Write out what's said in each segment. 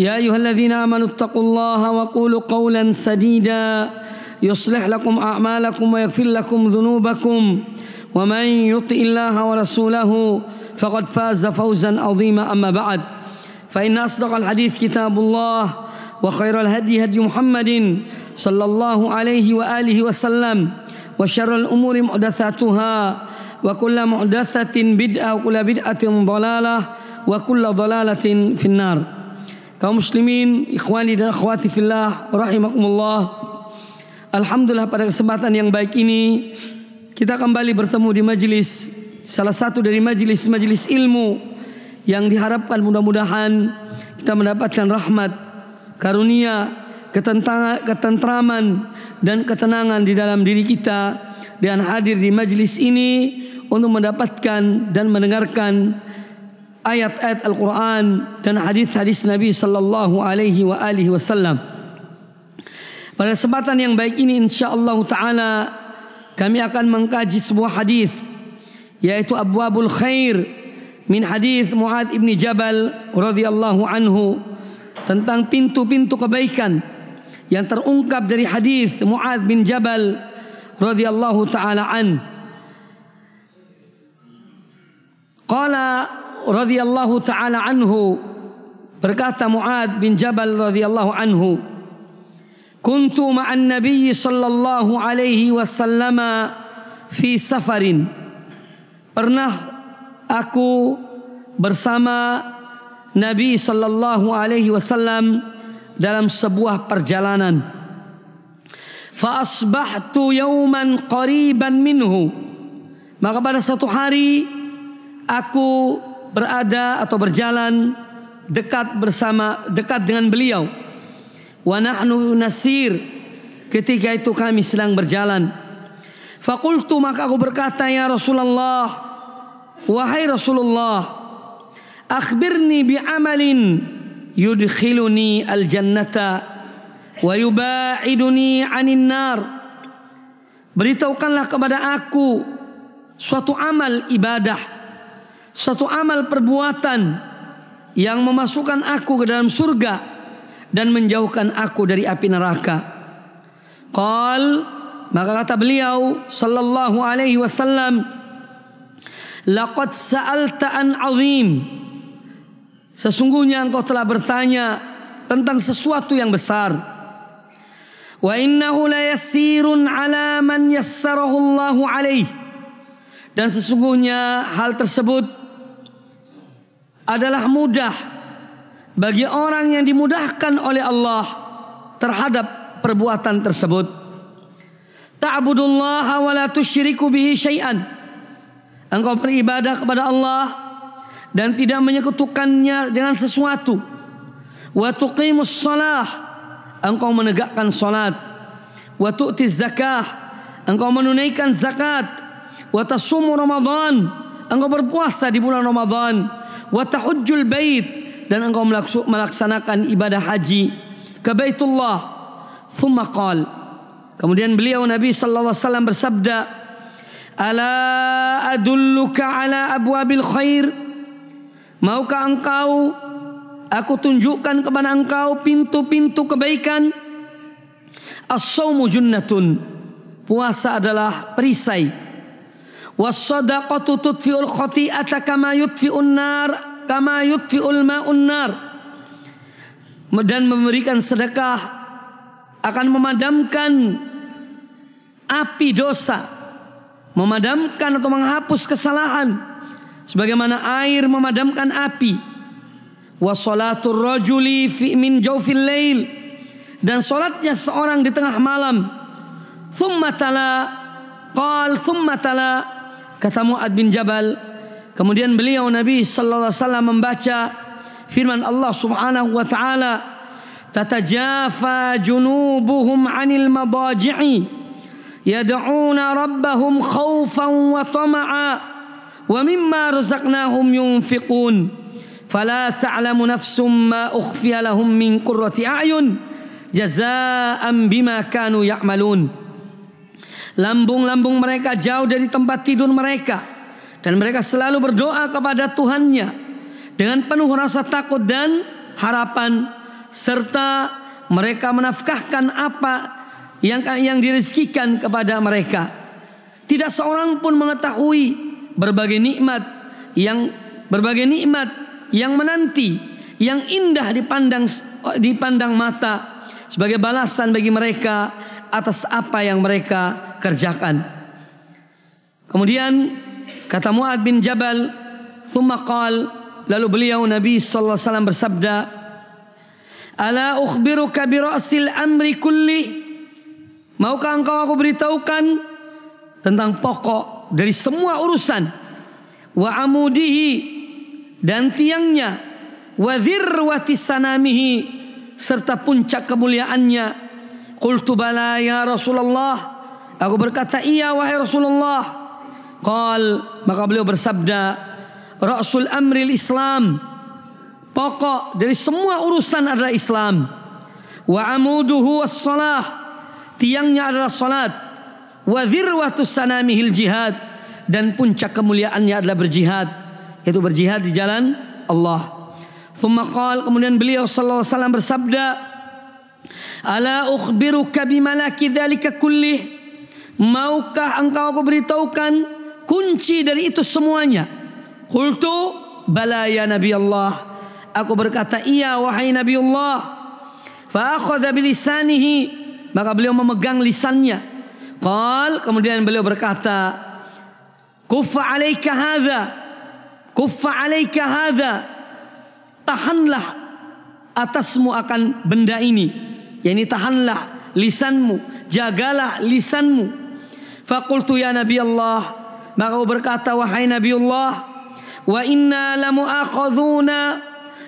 يا أيها الذين آمنوا اتقوا الله وقولوا قولا سديدا يصلح لكم أعمالكم ويغفر لكم ذنوبكم ومن يطئ الله ورسوله فقد فاز فوزا عظيما أما بعد فإن أصدق الحديث كتاب الله وخير الهدي هدي محمد صلى الله عليه وآله وسلم وشر الأمور محدثاتها وكل محدثة بدعة وكل بدعة ضلالة وكل ضلالة في النار kaum muslimin, ikhwani dan akhwati fillah, rahimakumullah. Alhamdulillah pada kesempatan yang baik ini kita kembali bertemu di majelis salah satu dari majelis-majelis ilmu yang diharapkan mudah-mudahan kita mendapatkan rahmat, karunia, ketentraman dan ketenangan di dalam diri kita dan hadir di majelis ini untuk mendapatkan dan mendengarkan ayat-ayat Al-Quran dan hadis-hadis Nabi Sallallahu Alaihi wa alihi Wasallam. Pada kesempatan yang baik ini insya Allah Taala kami akan mengkaji sebuah hadis yaitu Abwabul Khair min hadis Muad ibni Jabal radhiyallahu anhu tentang pintu-pintu kebaikan yang terungkap dari hadis Muad bin Jabal radhiyallahu taala an. Qala radhiyallahu taala anhu berkata Muad bin Jabal radhiyallahu anhu Kuntu ma'an Nabi sallallahu alaihi wasallam fi safarin Pernah aku bersama Nabi sallallahu alaihi wasallam dalam sebuah perjalanan Fa asbahtu yawman qariban minhu Maka pada satu hari aku berada atau berjalan dekat bersama dekat dengan beliau. Wa nahnu nasir ketika itu kami sedang berjalan. Fakultu maka aku berkata ya Rasulullah wahai Rasulullah akhbirni bi amalin yudkhiluni al jannata wa yubaiduni anin nar beritahukanlah kepada aku suatu amal ibadah suatu amal perbuatan yang memasukkan aku ke dalam surga dan menjauhkan aku dari api neraka. Qal maka kata beliau sallallahu alaihi wasallam laqad sa'alta an azim sesungguhnya engkau telah bertanya tentang sesuatu yang besar wa innahu layassirun ala man yassarahu Allahu alaihi dan sesungguhnya hal tersebut adalah mudah bagi orang yang dimudahkan oleh Allah terhadap perbuatan tersebut. Ta'budullaha wa la tusyriku bihi syai'an. Engkau beribadah kepada Allah dan tidak menyekutukannya dengan sesuatu. Wa tuqimus shalah. Engkau menegakkan salat. Wa tu'tiz zakah. Engkau menunaikan zakat. Wa tasumu Ramadan. Engkau berpuasa di bulan Ramadan wa bait dan engkau melaksanakan ibadah haji ke Baitullah. Thumma qal. Kemudian beliau Nabi sallallahu alaihi bersabda, "Ala adulluka ala abwabil khair?" Maukah engkau aku tunjukkan kepada engkau pintu-pintu kebaikan? As-saumu junnatun. Puasa adalah perisai. Wassadaqatu tutfi'ul khati'ata kama yutfi'un nar kama yutfi'ul ma'un nar. Dan memberikan sedekah akan memadamkan api dosa, memadamkan atau menghapus kesalahan sebagaimana air memadamkan api. Wassalatul rajuli fi min jawfil lail dan solatnya seorang di tengah malam. Thumma tala qal thumma tala kata Mu'ad bin Jabal kemudian beliau Nabi sallallahu alaihi wasallam membaca firman Allah Subhanahu wa taala tatajafa junubuhum 'anil madaji'i yad'una rabbahum khaufan wa tama'a wa mimma razaqnahum yunfiqun fala ta'lamu nafsum ma ukhfiya lahum min qurrati a'yun jazaa'an bima kanu ya'malun Lambung-lambung mereka jauh dari tempat tidur mereka. Dan mereka selalu berdoa kepada Tuhannya. Dengan penuh rasa takut dan harapan. Serta mereka menafkahkan apa yang yang dirizkikan kepada mereka. Tidak seorang pun mengetahui berbagai nikmat yang berbagai nikmat yang menanti yang indah dipandang dipandang mata sebagai balasan bagi mereka atas apa yang mereka kerjakan. Kemudian kata Mu'ad bin Jabal, "Tsumma qal" Lalu beliau Nabi sallallahu alaihi wasallam bersabda, "Ala ukhbiruka bi ra'sil amri kulli?" Maukah engkau aku beritahukan tentang pokok dari semua urusan wa amudihi dan tiangnya wa dzirwati sanamihi serta puncak kemuliaannya. Qultu bala ya Rasulullah. Aku berkata, "Iya wahai Rasulullah." Qal, maka beliau bersabda, "Rasul amril Islam." Pokok dari semua urusan adalah Islam. Wa amuduhu was salah Tiangnya adalah salat. Wa dhirwatu sanamihil jihad dan puncak kemuliaannya adalah berjihad. Yaitu berjihad di jalan Allah. Thumma qal, kemudian beliau sallallahu alaihi wasallam bersabda, "Ala ukhbiruka bimalaki ke kullih?" Maukah engkau aku beritahukan kunci dari itu semuanya? Kultu balaya Nabi Allah. Aku berkata iya wahai Nabi Allah. Fa'akhadha bilisanihi. Maka beliau memegang lisannya. Qal kemudian beliau berkata Kuffa alaika hadha Kuffa alaika hadha Tahanlah atasmu akan benda ini Yani tahanlah lisanmu Jagalah lisanmu Fakultu ya Nabi Allah. Maka aku berkata wahai Nabi Allah. Wa inna lamu akhazuna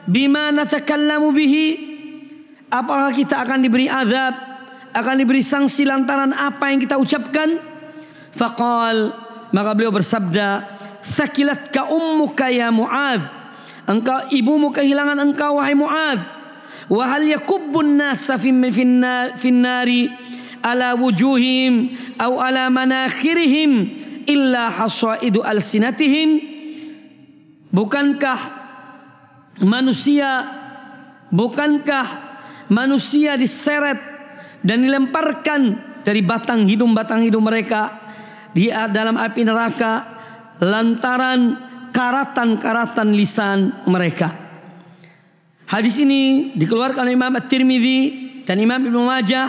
bima natakallamu bihi. Apakah kita akan diberi azab? Akan diberi sanksi lantaran apa yang kita ucapkan? Fakal Maka beliau bersabda. Thakilat ka ummuka ya Mu'ad. Engkau ibumu kehilangan engkau wahai Mu'ad. Wahal yakubbun nasa finnari. Fin ala wujuhim au ala manakhirihim illa hasaidu alsinatihim bukankah manusia bukankah manusia diseret dan dilemparkan dari batang hidung-batang hidung mereka di dalam api neraka lantaran karatan-karatan lisan mereka. Hadis ini dikeluarkan oleh Imam At-Tirmidzi dan Imam Ibnu Majah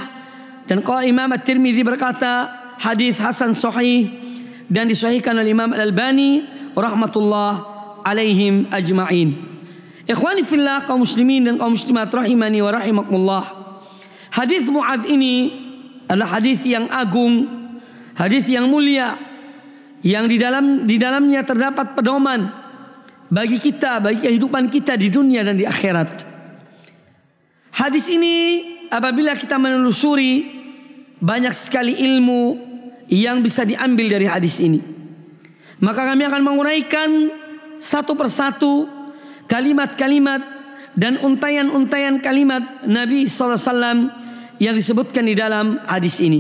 dan kalau Imam At-Tirmidzi berkata hadis hasan sahih dan disahihkan oleh Imam Al-Albani rahmatullah alaihim ajma'in. Ikhwani fillah kaum muslimin dan kaum muslimat rahimani wa rahimakumullah. Hadis Muad ini adalah hadis yang agung, hadis yang mulia yang di dalam di dalamnya terdapat pedoman bagi kita, bagi kehidupan kita di dunia dan di akhirat. Hadis ini apabila kita menelusuri banyak sekali ilmu yang bisa diambil dari hadis ini. Maka kami akan menguraikan satu persatu kalimat-kalimat dan untayan-untayan kalimat Nabi sallallahu alaihi wasallam yang disebutkan di dalam hadis ini.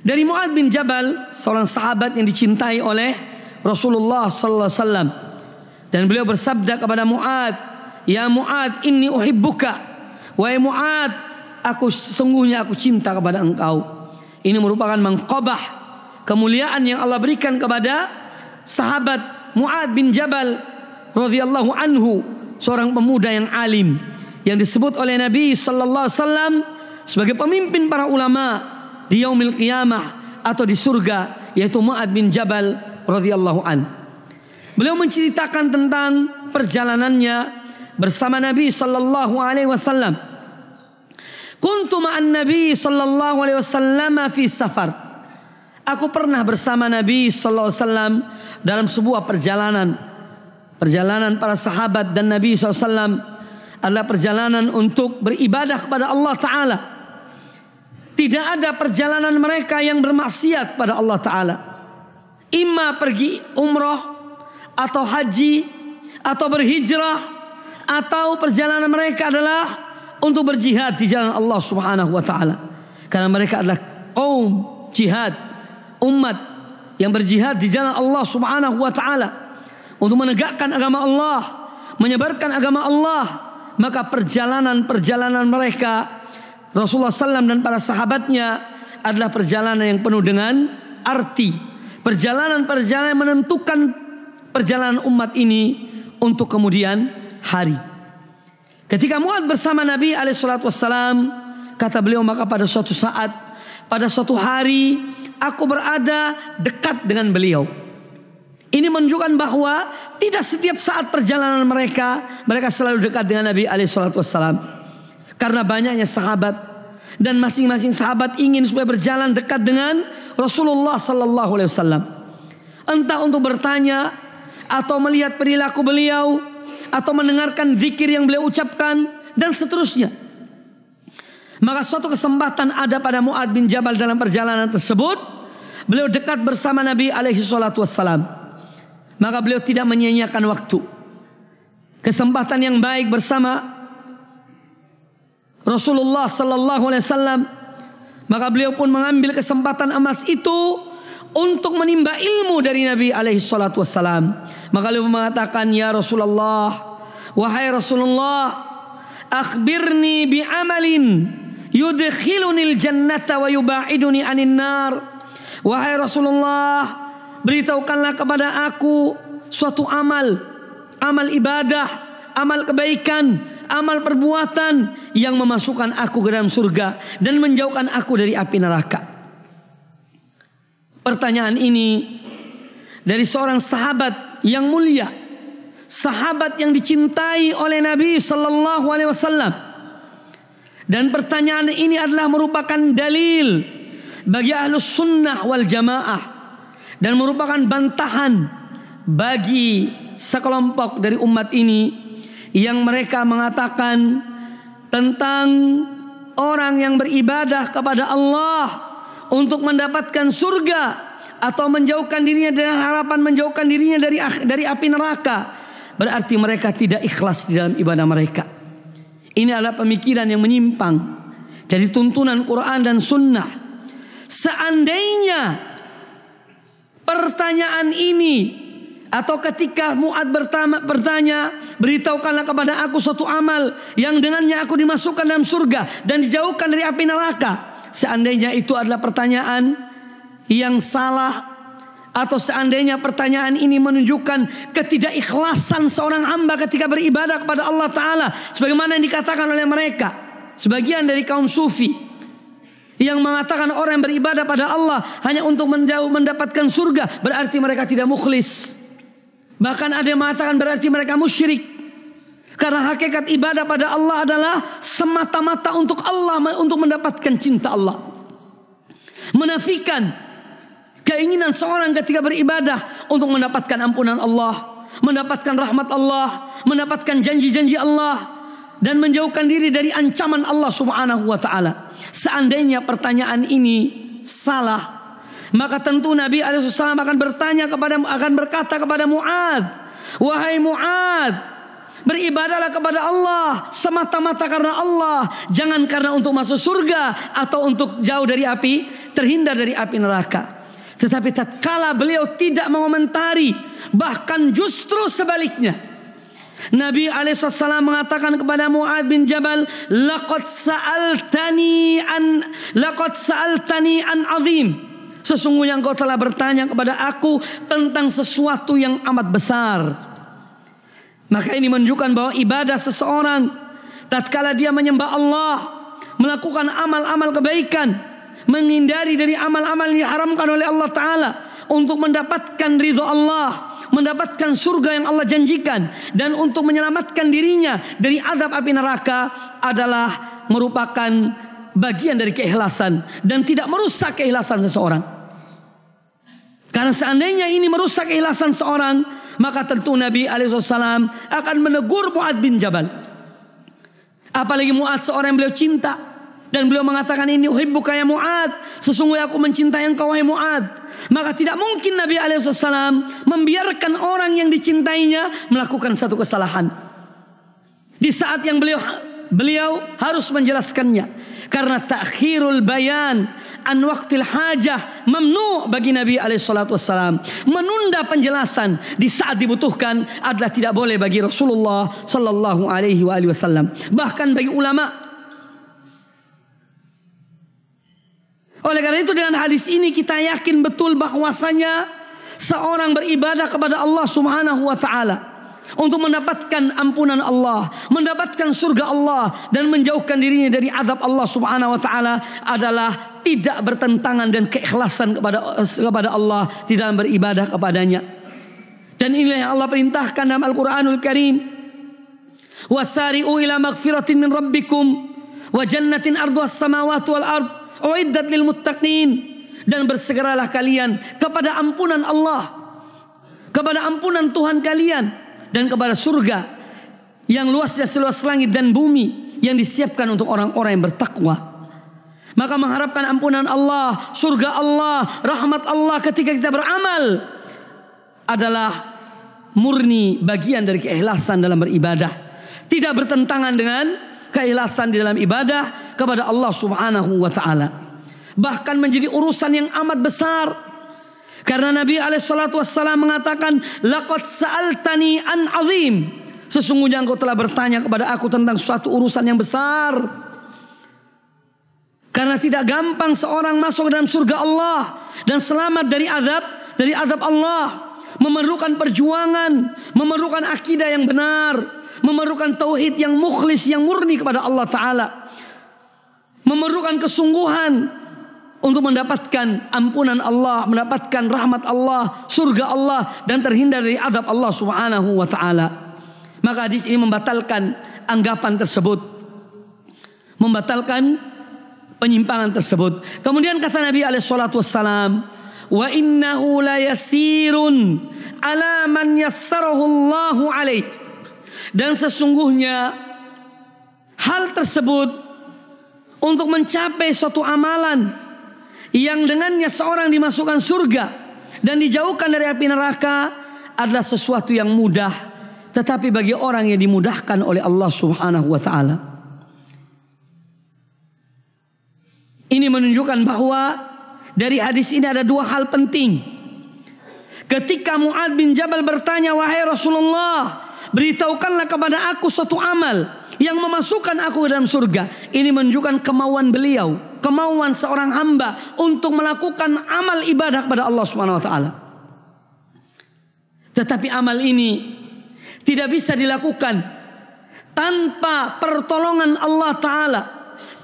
Dari Muad bin Jabal, seorang sahabat yang dicintai oleh Rasulullah sallallahu alaihi wasallam dan beliau bersabda kepada Muad, "Ya Muad, inni uhibbuka." Wahai Muad, aku sungguhnya aku cinta kepada engkau. Ini merupakan mengkobah kemuliaan yang Allah berikan kepada sahabat Muad bin Jabal radhiyallahu anhu, seorang pemuda yang alim yang disebut oleh Nabi sallallahu alaihi wasallam sebagai pemimpin para ulama di yaumil qiyamah atau di surga yaitu Muad bin Jabal radhiyallahu an. Beliau menceritakan tentang perjalanannya bersama Nabi sallallahu alaihi wasallam Kuntu ma'an Nabi sallallahu alaihi wasallam fi safar. Aku pernah bersama Nabi sallallahu alaihi wasallam dalam sebuah perjalanan. Perjalanan para sahabat dan Nabi SAW adalah perjalanan untuk beribadah kepada Allah Ta'ala. Tidak ada perjalanan mereka yang bermaksiat pada Allah Ta'ala. Ima pergi umroh atau haji atau berhijrah atau perjalanan mereka adalah untuk berjihad di jalan Allah Subhanahu wa taala. Karena mereka adalah kaum jihad, umat yang berjihad di jalan Allah Subhanahu wa taala untuk menegakkan agama Allah, menyebarkan agama Allah, maka perjalanan-perjalanan mereka Rasulullah SAW dan para sahabatnya adalah perjalanan yang penuh dengan arti. Perjalanan-perjalanan menentukan perjalanan umat ini untuk kemudian hari. Ketika Mu'ad bersama Nabi alaihissalatu wassalam, kata beliau maka pada suatu saat, pada suatu hari, aku berada dekat dengan beliau. Ini menunjukkan bahwa tidak setiap saat perjalanan mereka, mereka selalu dekat dengan Nabi alaihissalatu wassalam. Karena banyaknya sahabat dan masing-masing sahabat ingin supaya berjalan dekat dengan Rasulullah sallallahu alaihi wasallam. Entah untuk bertanya atau melihat perilaku beliau atau mendengarkan zikir yang beliau ucapkan dan seterusnya. Maka suatu kesempatan ada pada Mu'ad bin Jabal dalam perjalanan tersebut. Beliau dekat bersama Nabi alaihi salatu wassalam. Maka beliau tidak menyanyiakan waktu. Kesempatan yang baik bersama Rasulullah sallallahu alaihi wasallam. Maka beliau pun mengambil kesempatan emas itu untuk menimba ilmu dari Nabi alaihi salatu wassalam. Maka beliau mengatakan, "Ya Rasulullah, wahai Rasulullah, akhbirni bi amalin al jannata wa yubaiduni anin nar." Wahai Rasulullah, beritahukanlah kepada aku suatu amal, amal ibadah, amal kebaikan, amal perbuatan yang memasukkan aku ke dalam surga dan menjauhkan aku dari api neraka pertanyaan ini dari seorang sahabat yang mulia, sahabat yang dicintai oleh Nabi Sallallahu Alaihi Wasallam. Dan pertanyaan ini adalah merupakan dalil bagi ahlu sunnah wal jamaah dan merupakan bantahan bagi sekelompok dari umat ini yang mereka mengatakan tentang orang yang beribadah kepada Allah untuk mendapatkan surga atau menjauhkan dirinya dengan harapan menjauhkan dirinya dari dari api neraka berarti mereka tidak ikhlas di dalam ibadah mereka ini adalah pemikiran yang menyimpang dari tuntunan Quran dan Sunnah seandainya pertanyaan ini atau ketika Mu'ad bertama, bertanya, beritahukanlah kepada aku satu amal yang dengannya aku dimasukkan dalam surga dan dijauhkan dari api neraka seandainya itu adalah pertanyaan yang salah atau seandainya pertanyaan ini menunjukkan ketidakikhlasan seorang hamba ketika beribadah kepada Allah Ta'ala. Sebagaimana yang dikatakan oleh mereka. Sebagian dari kaum sufi. Yang mengatakan orang yang beribadah pada Allah hanya untuk menjauh mendapatkan surga. Berarti mereka tidak mukhlis. Bahkan ada yang mengatakan berarti mereka musyrik. Karena hakikat ibadah pada Allah adalah semata-mata untuk Allah untuk mendapatkan cinta Allah. Menafikan keinginan seorang ketika beribadah untuk mendapatkan ampunan Allah, mendapatkan rahmat Allah, mendapatkan janji-janji Allah, dan menjauhkan diri dari ancaman Allah Subhanahu wa taala. Seandainya pertanyaan ini salah, maka tentu Nabi alaihi akan bertanya kepada akan berkata kepada Muad, "Wahai Muad, Beribadahlah kepada Allah semata-mata karena Allah, jangan karena untuk masuk surga atau untuk jauh dari api, terhindar dari api neraka. Tetapi tatkala beliau tidak mengomentari, bahkan justru sebaliknya. Nabi alaihissalam mengatakan kepada Muad bin Jabal, "Laqad sa'altani an laqad sa'altani an azim." Sesungguhnya engkau telah bertanya kepada aku tentang sesuatu yang amat besar. Maka ini menunjukkan bahwa ibadah seseorang tatkala dia menyembah Allah, melakukan amal-amal kebaikan, menghindari dari amal-amal yang diharamkan oleh Allah taala untuk mendapatkan ridho Allah, mendapatkan surga yang Allah janjikan dan untuk menyelamatkan dirinya dari azab api neraka adalah merupakan bagian dari keikhlasan dan tidak merusak keikhlasan seseorang. Karena seandainya ini merusak keikhlasan seseorang maka tentu Nabi Alaihissalam akan menegur Muad bin Jabal. Apalagi Muad seorang yang beliau cinta dan beliau mengatakan ini uhibbuka kaya Muad, sesungguhnya aku mencintai engkau wahai Muad. Maka tidak mungkin Nabi Alaihissalam membiarkan orang yang dicintainya melakukan satu kesalahan. Di saat yang beliau beliau harus menjelaskannya karena takhirul bayan an waktil hajah memnu bagi Nabi SAW. menunda penjelasan di saat dibutuhkan adalah tidak boleh bagi Rasulullah sallallahu alaihi wasallam bahkan bagi ulama Oleh karena itu dengan hadis ini kita yakin betul bahwasanya seorang beribadah kepada Allah Subhanahu wa taala untuk mendapatkan ampunan Allah, mendapatkan surga Allah dan menjauhkan dirinya dari adab Allah Subhanahu wa taala adalah tidak bertentangan dan keikhlasan kepada kepada Allah di dalam beribadah kepadanya. Dan inilah yang Allah perintahkan dalam Al-Qur'anul Karim. Wasari'u ila magfiratin min rabbikum wa jannatin as samawati wal ard uiddat lil muttaqin dan bersegeralah kalian kepada ampunan Allah kepada ampunan Tuhan kalian dan kepada surga yang luasnya seluas langit dan bumi yang disiapkan untuk orang-orang yang bertakwa. Maka mengharapkan ampunan Allah, surga Allah, rahmat Allah ketika kita beramal adalah murni bagian dari keikhlasan dalam beribadah. Tidak bertentangan dengan keikhlasan di dalam ibadah kepada Allah Subhanahu wa taala. Bahkan menjadi urusan yang amat besar karena Nabi alaihissalatu wassalam mengatakan, Lakot sa'altani an azim. Sesungguhnya engkau telah bertanya kepada aku tentang suatu urusan yang besar. Karena tidak gampang seorang masuk dalam surga Allah. Dan selamat dari azab, dari azab Allah. Memerlukan perjuangan, memerlukan akidah yang benar. Memerlukan tauhid yang mukhlis, yang murni kepada Allah Ta'ala. Memerlukan kesungguhan, untuk mendapatkan ampunan Allah, mendapatkan rahmat Allah, surga Allah dan terhindar dari adab Allah Subhanahu wa taala. Maka hadis ini membatalkan anggapan tersebut. Membatalkan penyimpangan tersebut. Kemudian kata Nabi alaihi salatu wassalam, "Wa innahu la yasirun ala man yassarahu Allah alaih." Dan sesungguhnya hal tersebut untuk mencapai suatu amalan yang dengannya seorang dimasukkan surga dan dijauhkan dari api neraka adalah sesuatu yang mudah tetapi bagi orang yang dimudahkan oleh Allah Subhanahu wa taala ini menunjukkan bahwa dari hadis ini ada dua hal penting ketika Muad bin Jabal bertanya wahai Rasulullah beritahukanlah kepada aku satu amal yang memasukkan aku ke dalam surga ini menunjukkan kemauan beliau kemauan seorang hamba untuk melakukan amal ibadah kepada Allah Subhanahu wa taala. Tetapi amal ini tidak bisa dilakukan tanpa pertolongan Allah taala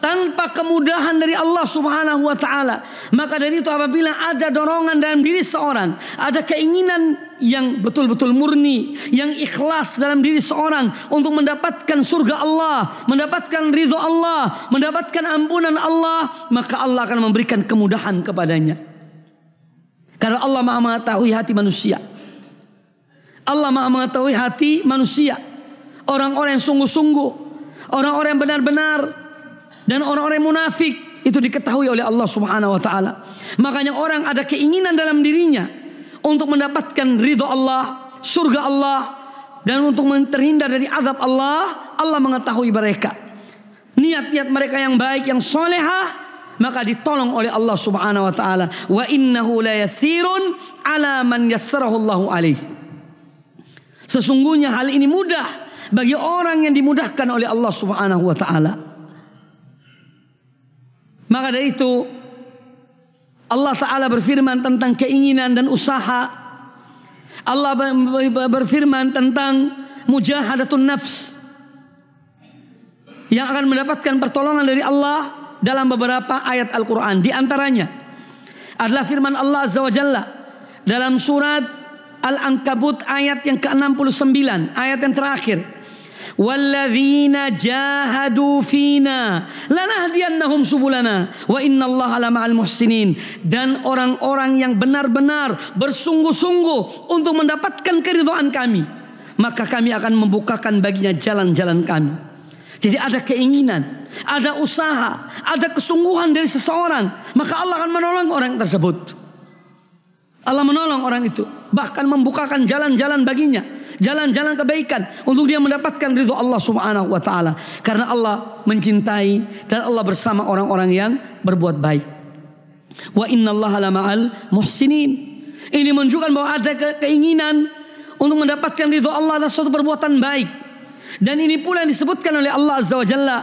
tanpa kemudahan dari Allah Subhanahu wa taala. Maka dari itu apabila ada dorongan dalam diri seorang, ada keinginan yang betul-betul murni, yang ikhlas dalam diri seorang untuk mendapatkan surga Allah, mendapatkan ridho Allah, mendapatkan ampunan Allah, maka Allah akan memberikan kemudahan kepadanya. Karena Allah Maha mengetahui hati manusia. Allah Maha mengetahui hati manusia. Orang-orang yang sungguh-sungguh, orang-orang yang benar-benar dan orang-orang munafik itu diketahui oleh Allah Subhanahu wa taala. Makanya orang ada keinginan dalam dirinya untuk mendapatkan ridho Allah, surga Allah dan untuk terhindar dari azab Allah, Allah mengetahui mereka. Niat-niat mereka yang baik, yang solehah, maka ditolong oleh Allah Subhanahu wa taala wa innahu la yasirun ala man yassarahu Allahu alaih sesungguhnya hal ini mudah bagi orang yang dimudahkan oleh Allah Subhanahu wa taala maka dari itu Allah Ta'ala berfirman tentang keinginan dan usaha. Allah berfirman tentang mujahadatun nafs. Yang akan mendapatkan pertolongan dari Allah dalam beberapa ayat Al-Quran. Di antaranya adalah firman Allah Azza wa Jalla dalam surat Al-Ankabut ayat yang ke-69, ayat yang terakhir walladzina jahadu fina lanahdiyannahum subulana wa innallaha la ma'al muhsinin dan orang-orang yang benar-benar bersungguh-sungguh untuk mendapatkan keridhaan kami maka kami akan membukakan baginya jalan-jalan kami jadi ada keinginan ada usaha ada kesungguhan dari seseorang maka Allah akan menolong orang tersebut Allah menolong orang itu bahkan membukakan jalan-jalan baginya jalan-jalan kebaikan untuk dia mendapatkan ridho Allah Subhanahu wa taala karena Allah mencintai dan Allah bersama orang-orang yang berbuat baik. Wa innallaha maal muhsinin. Ini menunjukkan bahwa ada ke keinginan untuk mendapatkan ridho Allah adalah suatu perbuatan baik. Dan ini pula yang disebutkan oleh Allah Azza wa Jalla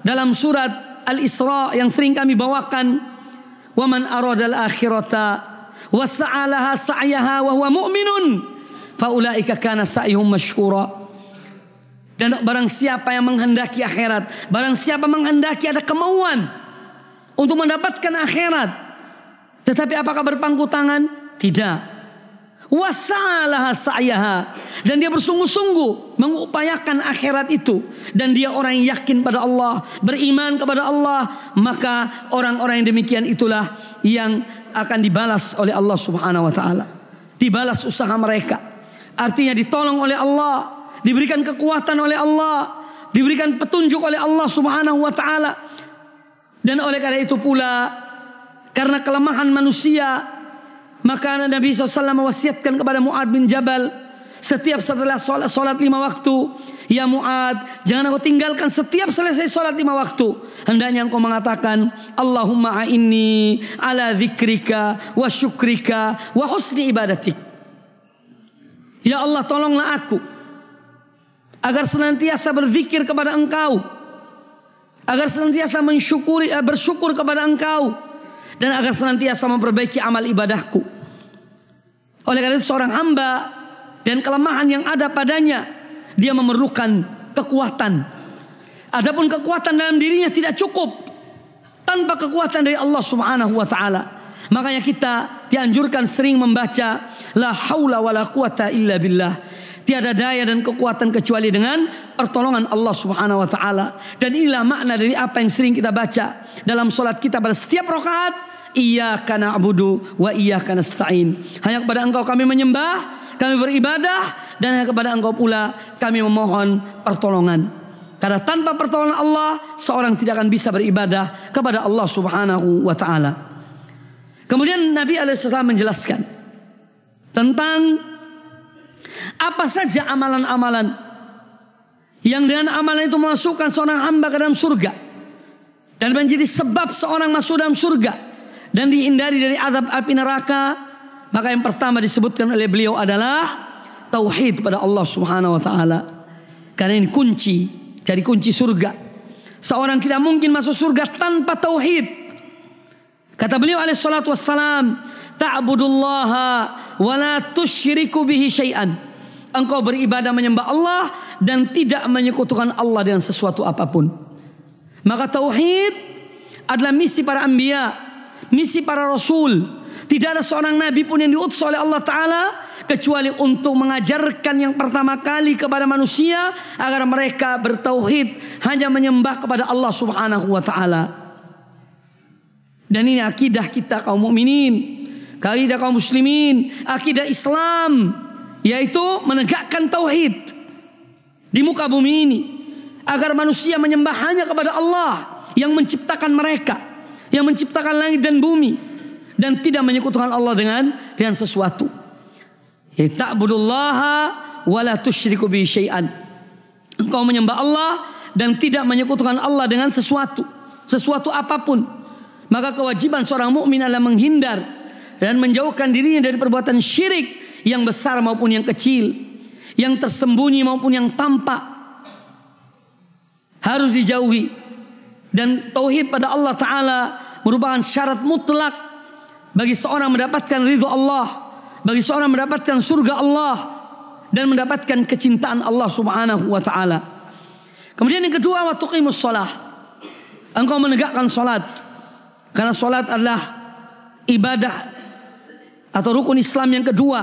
dalam surat Al-Isra yang sering kami bawakan. Wa man aradal akhirata saalaha sa'yaha wa huwa mu'minun Faulaika kana sa'yuhum masyhura. Dan barang siapa yang menghendaki akhirat, barang siapa menghendaki ada kemauan untuk mendapatkan akhirat. Tetapi apakah berpangku tangan? Tidak. Wasalaha sa'yaha dan dia bersungguh-sungguh mengupayakan akhirat itu dan dia orang yang yakin pada Allah, beriman kepada Allah, maka orang-orang yang demikian itulah yang akan dibalas oleh Allah Subhanahu wa taala. Dibalas usaha mereka. Artinya ditolong oleh Allah, diberikan kekuatan oleh Allah, diberikan petunjuk oleh Allah Subhanahu wa taala. Dan oleh karena itu pula karena kelemahan manusia maka Nabi SAW mewasiatkan kepada Mu'ad bin Jabal setiap setelah sholat, sholat lima waktu Ya Mu'ad jangan kau tinggalkan setiap selesai sholat lima waktu Hendaknya engkau mengatakan Allahumma a'inni ala zikrika wa syukrika wa husni ibadatik Ya Allah tolonglah aku. Agar senantiasa berzikir kepada engkau. Agar senantiasa mensyukuri, eh, bersyukur kepada engkau. Dan agar senantiasa memperbaiki amal ibadahku. Oleh karena itu seorang hamba dan kelemahan yang ada padanya. Dia memerlukan kekuatan. Adapun kekuatan dalam dirinya tidak cukup. Tanpa kekuatan dari Allah subhanahu wa ta'ala. Makanya kita dianjurkan sering membaca la haula wala quwata illa billah. Tiada daya dan kekuatan kecuali dengan pertolongan Allah Subhanahu wa taala. Dan inilah makna dari apa yang sering kita baca dalam salat kita pada setiap rakaat Iyyaka na'budu wa iyyaka nasta'in. Hanya kepada Engkau kami menyembah, kami beribadah dan hanya kepada Engkau pula kami memohon pertolongan. Karena tanpa pertolongan Allah seorang tidak akan bisa beribadah kepada Allah Subhanahu wa taala. Kemudian Nabi Alaihissalam menjelaskan tentang apa saja amalan-amalan yang dengan amalan itu memasukkan seorang hamba ke dalam surga dan menjadi sebab seorang masuk dalam surga dan dihindari dari azab api neraka maka yang pertama disebutkan oleh beliau adalah tauhid pada Allah Subhanahu wa taala karena ini kunci jadi kunci surga seorang tidak mungkin masuk surga tanpa tauhid Kata beliau Alaih salatu wassalam, ta'budullaha wa la tushiriku bihi syai'an. Engkau beribadah menyembah Allah dan tidak menyekutukan Allah dengan sesuatu apapun. Maka tauhid adalah misi para anbiya, misi para rasul. Tidak ada seorang nabi pun yang diutus oleh Allah taala kecuali untuk mengajarkan yang pertama kali kepada manusia agar mereka bertauhid hanya menyembah kepada Allah Subhanahu wa taala. Dan ini akidah kita kaum mukminin, akidah kaum muslimin, akidah Islam yaitu menegakkan tauhid di muka bumi ini agar manusia menyembah hanya kepada Allah yang menciptakan mereka, yang menciptakan langit dan bumi dan tidak menyekutukan Allah dengan dengan sesuatu. Ya ta'budullaha wa la tusyriku bi syai'an. Engkau menyembah Allah dan tidak menyekutukan Allah dengan sesuatu, sesuatu apapun. Maka kewajiban seorang mukmin adalah menghindar dan menjauhkan dirinya dari perbuatan syirik yang besar maupun yang kecil, yang tersembunyi maupun yang tampak. Harus dijauhi. Dan tauhid pada Allah taala merupakan syarat mutlak bagi seorang mendapatkan ridho Allah, bagi seorang mendapatkan surga Allah dan mendapatkan kecintaan Allah Subhanahu wa taala. Kemudian yang kedua wa tuqimus salah. Engkau menegakkan salat. Karena sholat adalah ibadah atau rukun Islam yang kedua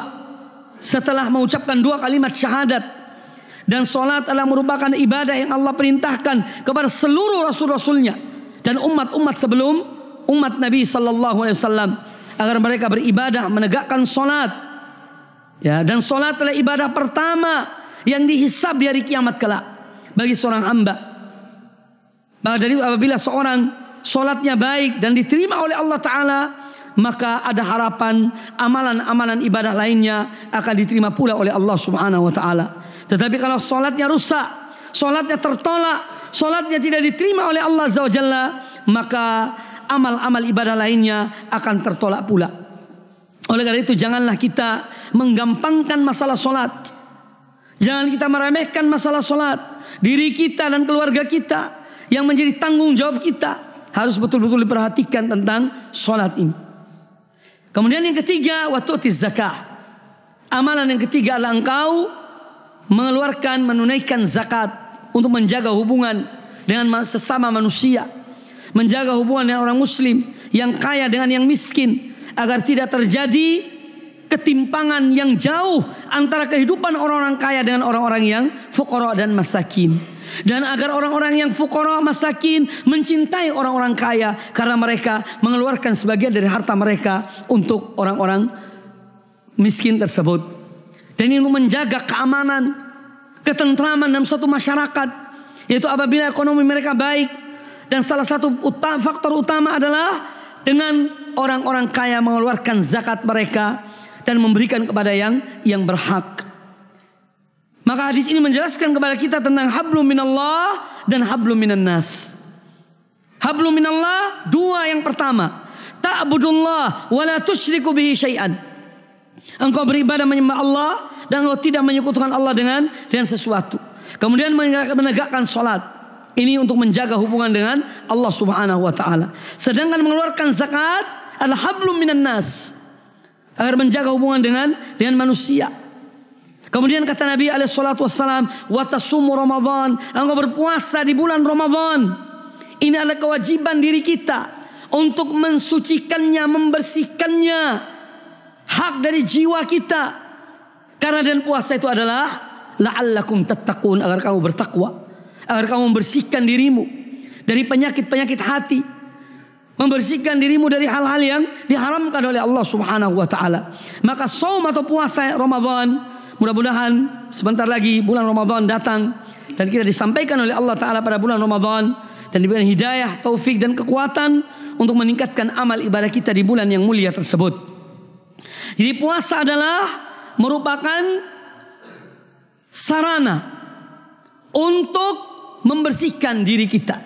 setelah mengucapkan dua kalimat syahadat dan sholat adalah merupakan ibadah yang Allah perintahkan kepada seluruh rasul-rasulnya dan umat-umat sebelum umat Nabi Shallallahu Alaihi Wasallam agar mereka beribadah menegakkan sholat ya dan sholat adalah ibadah pertama yang dihisab di hari kiamat kelak bagi seorang hamba. Maka dari itu apabila seorang sholatnya baik dan diterima oleh Allah Ta'ala, maka ada harapan amalan-amalan ibadah lainnya akan diterima pula oleh Allah Subhanahu wa taala. Tetapi kalau sholatnya rusak, sholatnya tertolak, sholatnya tidak diterima oleh Allah Jalla, maka amal-amal ibadah lainnya akan tertolak pula. Oleh karena itu janganlah kita menggampangkan masalah sholat. Jangan kita meremehkan masalah sholat. Diri kita dan keluarga kita yang menjadi tanggung jawab kita harus betul-betul diperhatikan tentang sholat ini. Kemudian yang ketiga, waktu zakah. Amalan yang ketiga adalah engkau mengeluarkan, menunaikan zakat untuk menjaga hubungan dengan sesama manusia. Menjaga hubungan dengan orang muslim yang kaya dengan yang miskin. Agar tidak terjadi ketimpangan yang jauh antara kehidupan orang-orang kaya dengan orang-orang yang fukara dan masakin. Dan agar orang-orang yang fukoro masakin mencintai orang-orang kaya. Karena mereka mengeluarkan sebagian dari harta mereka untuk orang-orang miskin tersebut. Dan ini menjaga keamanan, ketentraman dalam suatu masyarakat. Yaitu apabila ekonomi mereka baik. Dan salah satu utama, faktor utama adalah dengan orang-orang kaya mengeluarkan zakat mereka dan memberikan kepada yang yang berhak. Maka hadis ini menjelaskan kepada kita tentang hablum minallah dan hablum minannas. Hablum minallah dua yang pertama. Ta'budullah wa la tusyriku bihi syai'an. Engkau beribadah menyembah Allah dan engkau tidak menyekutukan Allah dengan dengan sesuatu. Kemudian menegakkan sholat. Ini untuk menjaga hubungan dengan Allah Subhanahu wa taala. Sedangkan mengeluarkan zakat adalah hablum minannas. agar menjaga hubungan dengan dengan manusia. Kemudian kata Nabi alaihi salatu wassalam, "Wa tasumu Ramadan." Engkau berpuasa di bulan Ramadan. Ini adalah kewajiban diri kita untuk mensucikannya, membersihkannya. Hak dari jiwa kita. Karena dan puasa itu adalah la'allakum tattaqun agar kamu bertakwa, agar kamu membersihkan dirimu dari penyakit-penyakit hati, membersihkan dirimu dari hal-hal yang diharamkan oleh Allah Subhanahu wa taala. Maka saum atau puasa Ramadan Mudah-mudahan sebentar lagi bulan Ramadan datang dan kita disampaikan oleh Allah taala pada bulan Ramadan dan diberikan hidayah, taufik dan kekuatan untuk meningkatkan amal ibadah kita di bulan yang mulia tersebut. Jadi puasa adalah merupakan sarana untuk membersihkan diri kita,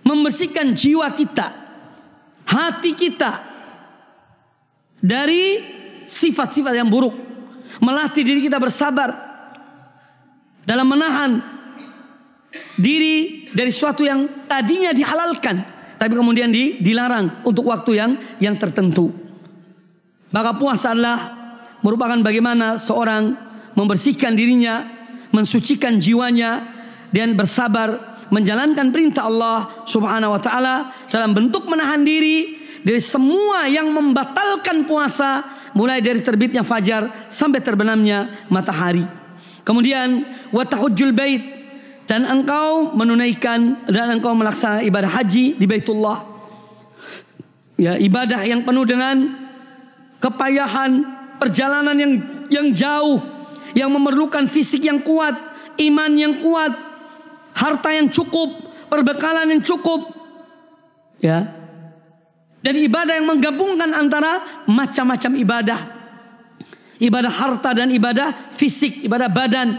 membersihkan jiwa kita, hati kita dari sifat-sifat yang buruk melatih diri kita bersabar dalam menahan diri dari suatu yang tadinya dihalalkan tapi kemudian di, dilarang untuk waktu yang yang tertentu. Maka puasa adalah merupakan bagaimana seorang membersihkan dirinya, mensucikan jiwanya dan bersabar menjalankan perintah Allah Subhanahu wa taala dalam bentuk menahan diri dari semua yang membatalkan puasa mulai dari terbitnya fajar sampai terbenamnya matahari. Kemudian watahujul bait dan engkau menunaikan dan engkau melaksanakan ibadah haji di Baitullah. Ya, ibadah yang penuh dengan kepayahan, perjalanan yang yang jauh, yang memerlukan fisik yang kuat, iman yang kuat, harta yang cukup, perbekalan yang cukup. Ya, dan ibadah yang menggabungkan antara macam-macam ibadah. Ibadah harta dan ibadah fisik, ibadah badan.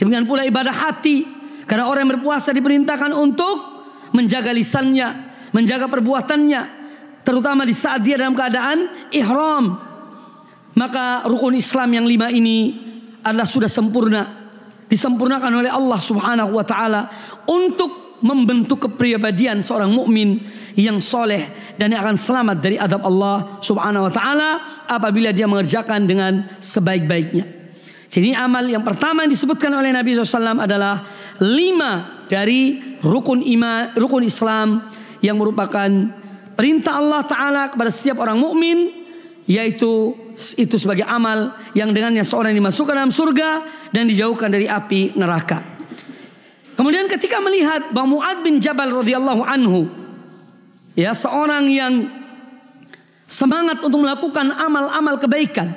Demikian pula ibadah hati. Karena orang yang berpuasa diperintahkan untuk menjaga lisannya, menjaga perbuatannya. Terutama di saat dia dalam keadaan ihram. Maka rukun Islam yang lima ini adalah sudah sempurna. Disempurnakan oleh Allah subhanahu wa ta'ala. Untuk membentuk kepribadian seorang mukmin yang soleh dan ia akan selamat dari adab Allah Subhanahu wa taala apabila dia mengerjakan dengan sebaik-baiknya. Jadi amal yang pertama yang disebutkan oleh Nabi SAW adalah lima dari rukun iman, rukun Islam yang merupakan perintah Allah Taala kepada setiap orang mukmin yaitu itu sebagai amal yang dengannya seorang dimasukkan dalam surga dan dijauhkan dari api neraka. Kemudian ketika melihat bahwa Muad bin Jabal radhiyallahu anhu Ya, seorang yang semangat untuk melakukan amal-amal kebaikan.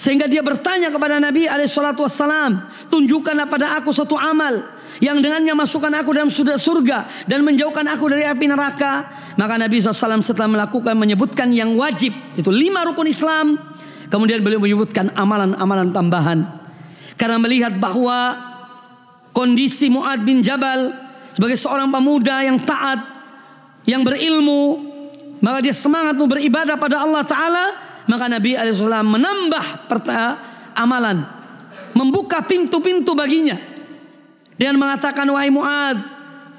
Sehingga dia bertanya kepada Nabi alaihissalatu wassalam. Tunjukkanlah pada aku satu amal. Yang dengannya masukkan aku dalam surga, surga. Dan menjauhkan aku dari api neraka. Maka Nabi SAW setelah melakukan menyebutkan yang wajib. Itu lima rukun Islam. Kemudian beliau menyebutkan amalan-amalan tambahan. Karena melihat bahwa kondisi Mu'ad bin Jabal. Sebagai seorang pemuda yang taat yang berilmu, maka dia semangat untuk beribadah pada Allah Ta'ala, maka Nabi Alaihissalam menambah amalan, membuka pintu-pintu baginya. Dan mengatakan, wahai Mu'ad,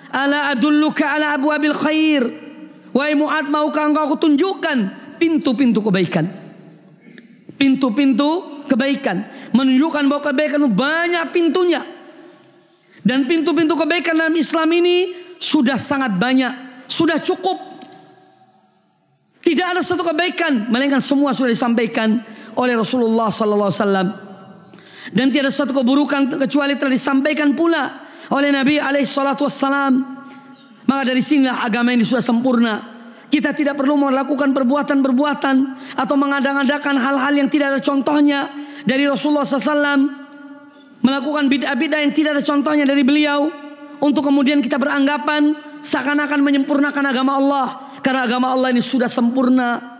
ala adulluka ala abu abil khair. Wahai Mu'ad, maukah engkau tunjukkan pintu-pintu kebaikan. Pintu-pintu kebaikan. Menunjukkan bahwa kebaikan banyak pintunya. Dan pintu-pintu kebaikan dalam Islam ini sudah sangat banyak sudah cukup. Tidak ada satu kebaikan, melainkan semua sudah disampaikan oleh Rasulullah sallallahu alaihi wasallam. Dan tiada satu keburukan kecuali telah disampaikan pula oleh Nabi alaihi salatu wasallam. Maka dari sinilah agama ini sudah sempurna. Kita tidak perlu melakukan perbuatan-perbuatan atau mengadang mengadang-adakan hal-hal yang tidak ada contohnya dari Rasulullah SAW. Melakukan bid'ah-bid'ah yang tidak ada contohnya dari beliau. Untuk kemudian kita beranggapan seakan-akan menyempurnakan agama Allah karena agama Allah ini sudah sempurna.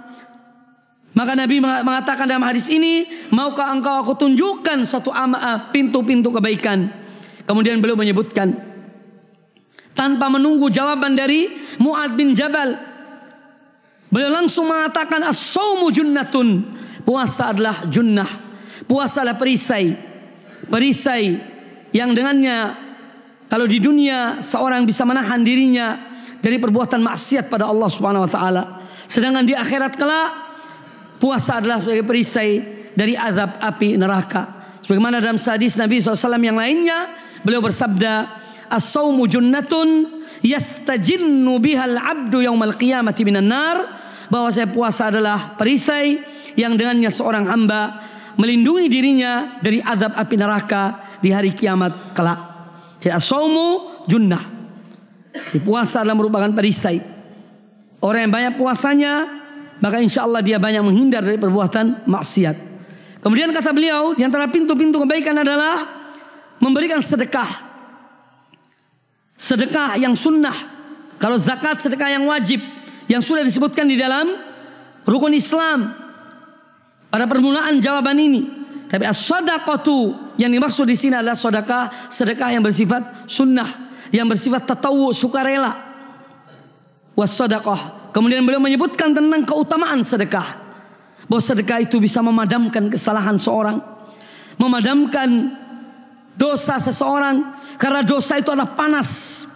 Maka Nabi mengatakan dalam hadis ini, maukah engkau aku tunjukkan satu ah, pintu-pintu kebaikan. Kemudian beliau menyebutkan tanpa menunggu jawaban dari Mu'ad bin Jabal. Beliau langsung mengatakan as junnatun. Puasa adalah junnah. Puasa adalah perisai. Perisai yang dengannya kalau di dunia seorang bisa menahan dirinya dari perbuatan maksiat pada Allah Subhanahu wa taala, sedangkan di akhirat kelak puasa adalah sebagai perisai dari azab api neraka. Sebagaimana dalam hadis Nabi SAW yang lainnya, beliau bersabda, "As-saumu junnatun yastajinnu bihal 'abdu yaumal qiyamati minan nar." Bahwa saya puasa adalah perisai yang dengannya seorang hamba melindungi dirinya dari azab api neraka di hari kiamat kelak. Jadi asaumu junnah. puasa adalah merupakan perisai. Orang yang banyak puasanya maka insya Allah dia banyak menghindar dari perbuatan maksiat. Kemudian kata beliau di antara pintu-pintu kebaikan adalah memberikan sedekah. Sedekah yang sunnah. Kalau zakat sedekah yang wajib yang sudah disebutkan di dalam rukun Islam. Pada permulaan jawaban ini tapi as tuh yang dimaksud di sini adalah sedekah, sedekah yang bersifat sunnah, yang bersifat tatawu, sukarela. Was-sadaqah. Kemudian beliau menyebutkan tentang keutamaan sedekah. Bahwa sedekah itu bisa memadamkan kesalahan seorang, memadamkan dosa seseorang karena dosa itu adalah panas.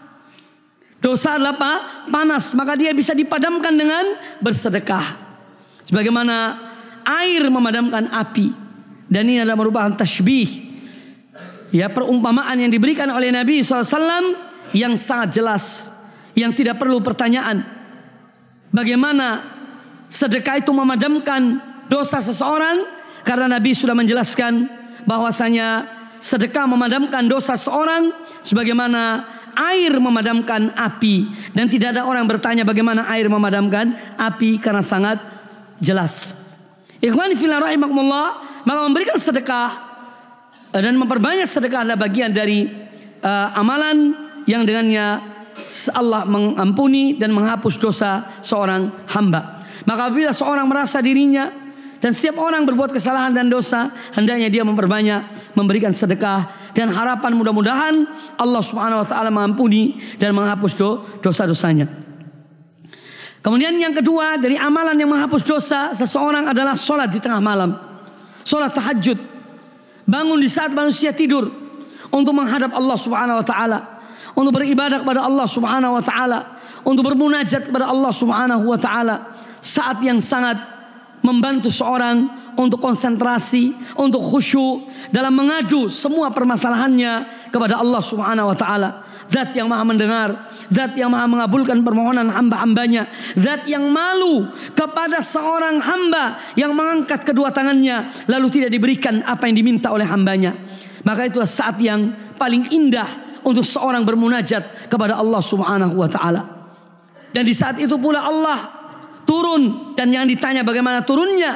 Dosa adalah apa? Panas, maka dia bisa dipadamkan dengan bersedekah. Sebagaimana air memadamkan api. Dan ini adalah merupakan tashbih. Ya perumpamaan yang diberikan oleh Nabi SAW yang sangat jelas. Yang tidak perlu pertanyaan. Bagaimana sedekah itu memadamkan dosa seseorang? Karena Nabi sudah menjelaskan bahwasanya sedekah memadamkan dosa seseorang. sebagaimana air memadamkan api dan tidak ada orang bertanya bagaimana air memadamkan api karena sangat jelas. Ikhwan filah rahimahumullah maka memberikan sedekah eh, dan memperbanyak sedekah adalah bagian dari uh, amalan yang dengannya Allah mengampuni dan menghapus dosa seorang hamba. Maka apabila seorang merasa dirinya dan setiap orang berbuat kesalahan dan dosa, hendaknya dia memperbanyak memberikan sedekah dan harapan mudah-mudahan Allah Subhanahu wa taala mengampuni dan menghapus do, dosa-dosanya. Kemudian yang kedua dari amalan yang menghapus dosa seseorang adalah sholat di tengah malam. Sholat tahajud. Bangun di saat manusia tidur. Untuk menghadap Allah subhanahu wa ta'ala. Untuk beribadah kepada Allah subhanahu wa ta'ala. Untuk bermunajat kepada Allah subhanahu wa ta'ala. Saat yang sangat membantu seorang untuk konsentrasi, untuk khusyuk dalam mengadu semua permasalahannya kepada Allah Subhanahu wa taala. Zat yang maha mendengar. Zat yang maha mengabulkan permohonan hamba-hambanya. Zat yang malu kepada seorang hamba yang mengangkat kedua tangannya. Lalu tidak diberikan apa yang diminta oleh hambanya. Maka itulah saat yang paling indah untuk seorang bermunajat kepada Allah subhanahu wa ta'ala. Dan di saat itu pula Allah turun. Dan yang ditanya bagaimana turunnya.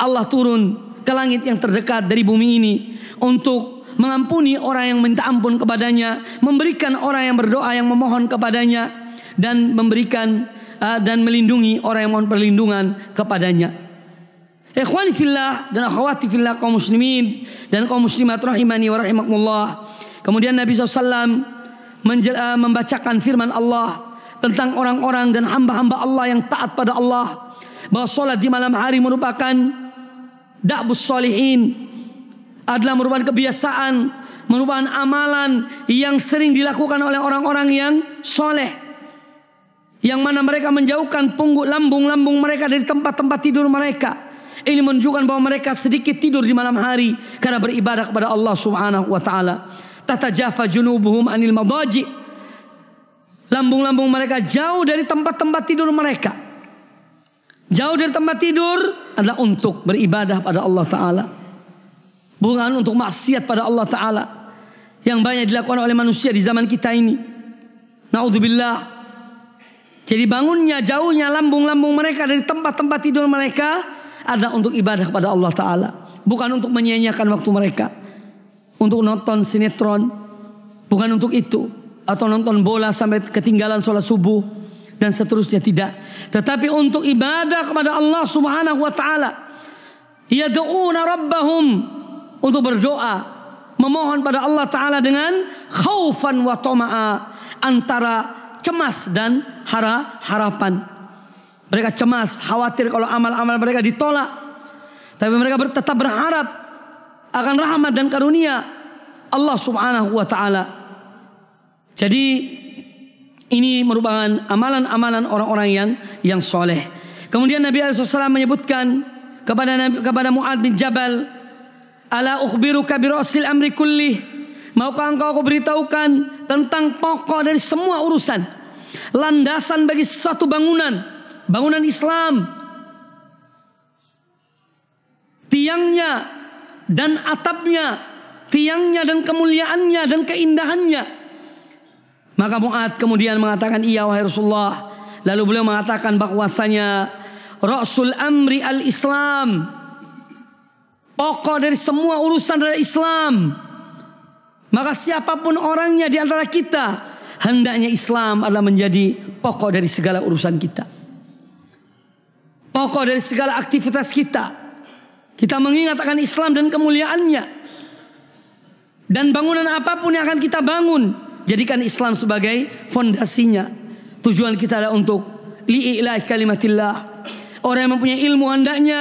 Allah turun ke langit yang terdekat dari bumi ini. Untuk mengampuni orang yang minta ampun kepadanya, memberikan orang yang berdoa yang memohon kepadanya dan memberikan uh, dan melindungi orang yang mohon perlindungan kepadanya. Ikhwani fillah dan akhwati fillah kaum muslimin dan kaum muslimat rahimani wa rahimakumullah. Kemudian Nabi SAW ah, membacakan firman Allah tentang orang-orang dan hamba-hamba Allah yang taat pada Allah. Bahwa sholat di malam hari merupakan da'bus solihin adalah merupakan kebiasaan, merupakan amalan yang sering dilakukan oleh orang-orang yang soleh. Yang mana mereka menjauhkan punggung lambung-lambung mereka dari tempat-tempat tidur mereka. Ini menunjukkan bahwa mereka sedikit tidur di malam hari karena beribadah kepada Allah Subhanahu wa taala. Tata jafa junubuhum anil madaji. Lambung-lambung mereka jauh dari tempat-tempat tidur mereka. Jauh dari tempat tidur adalah untuk beribadah pada Allah taala bukan untuk maksiat pada Allah Ta'ala yang banyak dilakukan oleh manusia di zaman kita ini. Naudzubillah. Jadi bangunnya jauhnya lambung-lambung mereka dari tempat-tempat tidur mereka ada untuk ibadah kepada Allah Ta'ala. Bukan untuk menyia waktu mereka. Untuk nonton sinetron. Bukan untuk itu. Atau nonton bola sampai ketinggalan sholat subuh. Dan seterusnya tidak. Tetapi untuk ibadah kepada Allah subhanahu wa ta'ala. Yadu'una rabbahum untuk berdoa memohon pada Allah Ta'ala dengan khaufan wa toma'a antara cemas dan hara, harapan. Mereka cemas, khawatir kalau amal-amal mereka ditolak. Tapi mereka ber, tetap berharap akan rahmat dan karunia Allah Subhanahu wa taala. Jadi ini merupakan amalan-amalan orang-orang yang yang soleh. Kemudian Nabi SAW menyebutkan kepada Nabi, kepada Mu'ad bin Jabal Ala ukhbiruka bi amri kulli. Maukah engkau aku beritahukan tentang pokok dari semua urusan. Landasan bagi satu bangunan, bangunan Islam. Tiangnya dan atapnya, tiangnya dan kemuliaannya dan keindahannya. Maka Mu'ad kemudian mengatakan, "Iya wahai Rasulullah." Lalu beliau mengatakan bahwasanya Rasul amri al-Islam Pokok dari semua urusan dari Islam. Maka siapapun orangnya di antara kita, hendaknya Islam adalah menjadi pokok dari segala urusan kita. Pokok dari segala aktivitas kita. Kita mengingat akan Islam dan kemuliaannya. Dan bangunan apapun yang akan kita bangun, jadikan Islam sebagai fondasinya. Tujuan kita adalah untuk li'ilah kalimatillah. Orang yang mempunyai ilmu hendaknya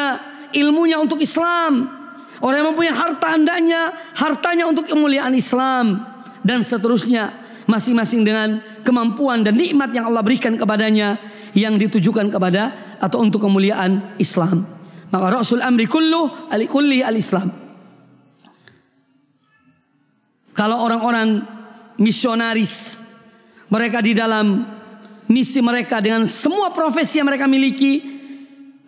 ilmunya untuk Islam. Orang yang mempunyai harta andanya hartanya untuk kemuliaan Islam dan seterusnya, masing-masing dengan kemampuan dan nikmat yang Allah berikan kepadanya yang ditujukan kepada atau untuk kemuliaan Islam. Maka Rasul amri kullu Kulli al-Islam. Kalau orang-orang misionaris mereka di dalam misi mereka dengan semua profesi yang mereka miliki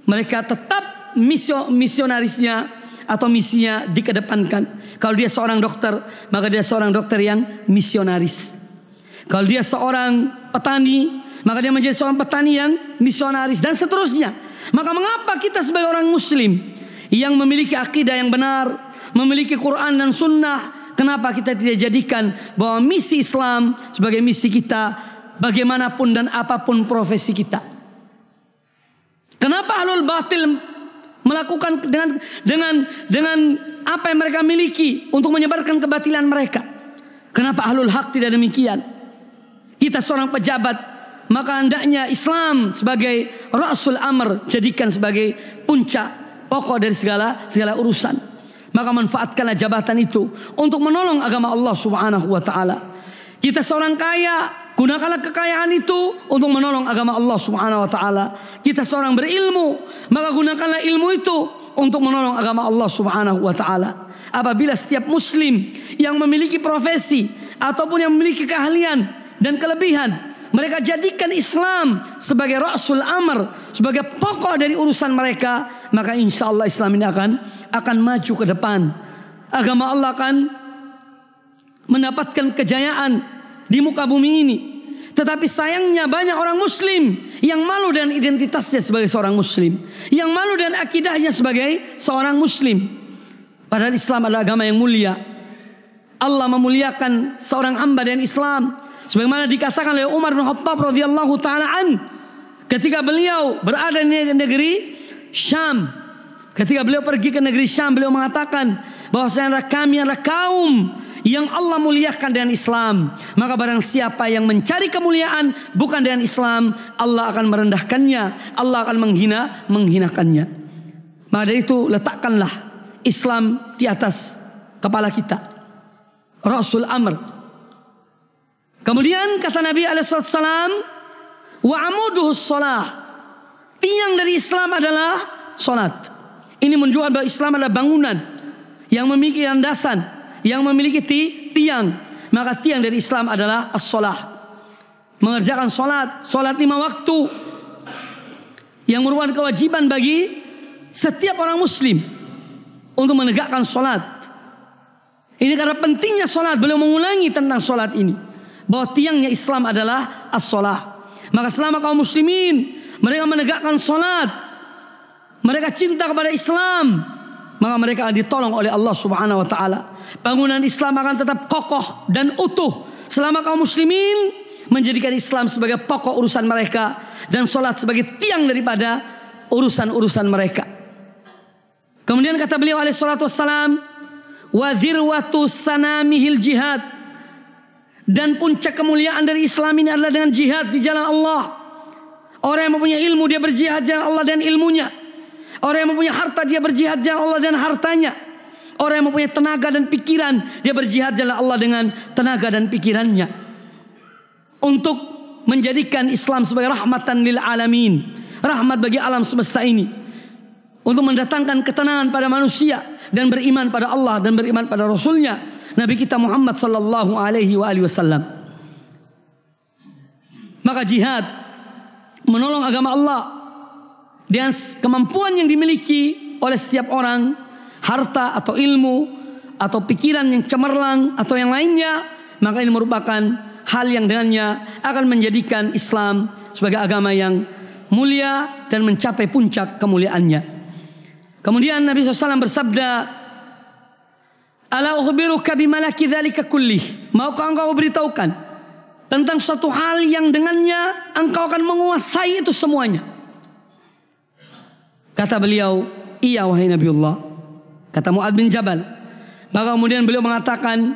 mereka tetap misio misionarisnya atau misinya dikedepankan. Kalau dia seorang dokter, maka dia seorang dokter yang misionaris. Kalau dia seorang petani, maka dia menjadi seorang petani yang misionaris dan seterusnya. Maka mengapa kita sebagai orang muslim yang memiliki akidah yang benar, memiliki Quran dan sunnah, kenapa kita tidak jadikan bahwa misi Islam sebagai misi kita bagaimanapun dan apapun profesi kita? Kenapa alul batil melakukan dengan dengan dengan apa yang mereka miliki untuk menyebarkan kebatilan mereka. Kenapa ahlul hak tidak demikian? Kita seorang pejabat, maka hendaknya Islam sebagai rasul amr jadikan sebagai puncak pokok dari segala segala urusan. Maka manfaatkanlah jabatan itu untuk menolong agama Allah Subhanahu wa taala. Kita seorang kaya, Gunakanlah kekayaan itu untuk menolong agama Allah Subhanahu wa taala. Kita seorang berilmu, maka gunakanlah ilmu itu untuk menolong agama Allah Subhanahu wa taala. Apabila setiap muslim yang memiliki profesi ataupun yang memiliki keahlian dan kelebihan, mereka jadikan Islam sebagai rasul amr, sebagai pokok dari urusan mereka, maka insya Allah Islam ini akan akan maju ke depan. Agama Allah akan mendapatkan kejayaan di muka bumi ini. Tetapi sayangnya banyak orang muslim yang malu dengan identitasnya sebagai seorang muslim. Yang malu dengan akidahnya sebagai seorang muslim. Padahal Islam adalah agama yang mulia. Allah memuliakan seorang hamba dan Islam. Sebagaimana dikatakan oleh Umar bin Khattab radhiyallahu taala an ketika beliau berada di negeri Syam. Ketika beliau pergi ke negeri Syam, beliau mengatakan bahwa kami adalah kaum yang Allah muliakan dengan Islam. Maka barang siapa yang mencari kemuliaan bukan dengan Islam, Allah akan merendahkannya, Allah akan menghina, menghinakannya. Maka dari itu letakkanlah Islam di atas kepala kita. Rasul Amr. Kemudian kata Nabi Alaihissalam, wa amuduhu salah. Tiang dari Islam adalah sholat. Ini menunjukkan bahwa Islam adalah bangunan yang memiliki landasan yang memiliki ti, tiang. Maka tiang dari Islam adalah as-salah. Mengerjakan solat, solat lima waktu. Yang merupakan kewajiban bagi setiap orang muslim. Untuk menegakkan solat. Ini karena pentingnya solat, Beliau mengulangi tentang solat ini. Bahwa tiangnya Islam adalah as-sholat. Maka selama kaum muslimin. Mereka menegakkan solat, Mereka cinta kepada Islam maka mereka akan ditolong oleh Allah Subhanahu wa taala. Bangunan Islam akan tetap kokoh dan utuh selama kaum muslimin menjadikan Islam sebagai pokok urusan mereka dan salat sebagai tiang daripada urusan-urusan mereka. Kemudian kata beliau alaihi salatu wassalam, "Wa dhirwatu sanamihil jihad." Dan puncak kemuliaan dari Islam ini adalah dengan jihad di jalan Allah. Orang yang mempunyai ilmu dia berjihad di jalan Allah dan ilmunya. Orang yang mempunyai harta dia berjihad jalan Allah dan hartanya. Orang yang mempunyai tenaga dan pikiran dia berjihad jalan Allah dengan tenaga dan pikirannya. Untuk menjadikan Islam sebagai rahmatan lil alamin, rahmat bagi alam semesta ini. Untuk mendatangkan ketenangan pada manusia dan beriman pada Allah dan beriman pada Rasulnya. Nabi kita Muhammad sallallahu alaihi wasallam. Maka jihad menolong agama Allah dengan kemampuan yang dimiliki oleh setiap orang, harta atau ilmu atau pikiran yang cemerlang atau yang lainnya, maka ini merupakan hal yang dengannya akan menjadikan Islam sebagai agama yang mulia dan mencapai puncak kemuliaannya. Kemudian Nabi SAW bersabda, Ala ukhbiruka bimalaki dzalika kullih. Maukah engkau beritahukan tentang suatu hal yang dengannya engkau akan menguasai itu semuanya? Kata beliau, iya wahai Nabiullah. Kata Mu'ad bin Jabal. Maka kemudian beliau mengatakan,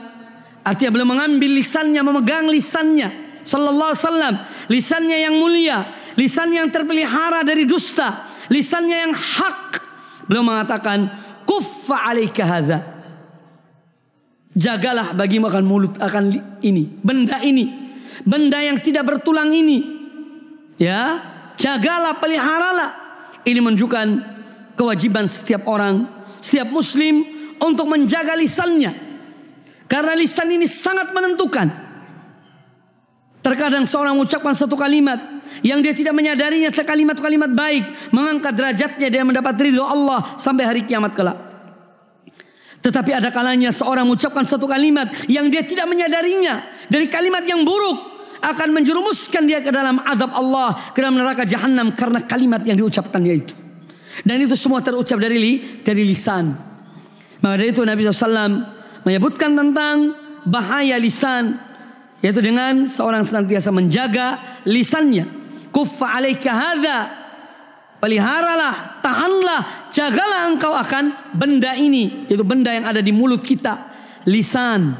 artinya beliau mengambil lisannya, memegang lisannya. Sallallahu alaihi wasallam, lisannya yang mulia, lisan yang terpelihara dari dusta, lisannya yang hak. Beliau mengatakan, kuffa alaika hadha. Jagalah bagi makan mulut akan ini, benda ini, benda yang tidak bertulang ini. Ya, jagalah peliharalah ini menunjukkan kewajiban setiap orang, setiap muslim untuk menjaga lisannya. Karena lisan ini sangat menentukan. Terkadang seorang mengucapkan satu kalimat yang dia tidak menyadarinya kalimat-kalimat baik mengangkat derajatnya dia mendapat ridho Allah sampai hari kiamat kelak. Tetapi ada kalanya seorang mengucapkan satu kalimat yang dia tidak menyadarinya dari kalimat yang buruk akan menjerumuskan dia ke dalam adab Allah, ke dalam neraka jahanam karena kalimat yang diucapkannya itu. Dan itu semua terucap dari li, dari lisan. Maka dari itu Nabi SAW menyebutkan tentang bahaya lisan yaitu dengan seorang senantiasa menjaga lisannya. kufa alaika hada Peliharalah, tahanlah, jagalah engkau akan benda ini, yaitu benda yang ada di mulut kita, lisan.